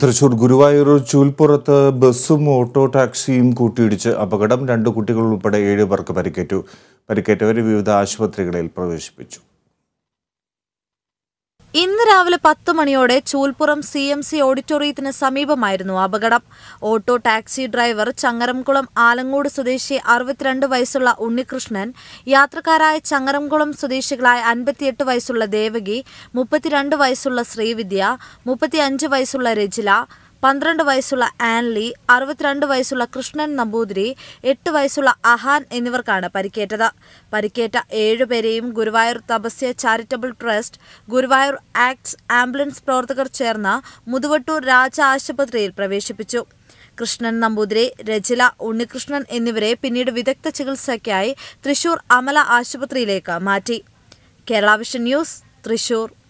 തൃശൂർ ഗുരുവായൂർ ചൂൽപ്പുറത്ത് ബസ്സും ഓട്ടോ ടാക്സിയും കൂട്ടിയിടിച്ച് അപകടം രണ്ട് കുട്ടികൾ ഉൾപ്പെടെ ഏഴ് പേർക്ക് പരിക്കേറ്റു പരിക്കേറ്റവരെ വിവിധ ആശുപത്രികളിൽ പ്രവേശിപ്പിച്ചു ഇന്ന് രാവിലെ പത്ത് മണിയോടെ ചൂൽപ്പുറം സി എം സി ഓഡിറ്റോറിയത്തിന് സമീപമായിരുന്നു അപകടം auto taxi driver Changaramkulam Alangode സ്വദേശി അറുപത്തിരണ്ട് വയസ്സുള്ള ഉണ്ണികൃഷ്ണൻ യാത്രക്കാരായ ചങ്ങരംകുളം സ്വദേശികളായ അൻപത്തിയെട്ട് വയസ്സുള്ള ദേവകി മുപ്പത്തിരണ്ട് വയസ്സുള്ള ശ്രീവിദ്യ മുപ്പത്തിയഞ്ച് വയസ്സുള്ള രജില പന്ത്രണ്ട് വയസ്സുള്ള ആൻലി അറുപത്തിരണ്ട് വയസ്സുള്ള കൃഷ്ണൻ നമ്പൂതിരി എട്ട് വയസ്സുള്ള അഹാൻ എന്നിവർക്കാണ് പരിക്കേറ്റത് പരിക്കേറ്റ ഏഴുപേരെയും Guruvayur Thapasya charitable trust Guruvayur ACTS ambulance പ്രവർത്തകർ ചേർന്ന് മുതുവട്ടൂർ രാജ ആശുപത്രിയിൽ പ്രവേശിപ്പിച്ചു കൃഷ്ണൻ നമ്പൂതിരി രജില ഉണ്ണികൃഷ്ണൻ എന്നിവരെ പിന്നീട് വിദഗ്ധ ചികിത്സയ്ക്കായി തൃശൂർ അമല ആശുപത്രിയിലേക്ക് മാറ്റി കേരള വിഷൻ ന്യൂസ് തൃശൂർ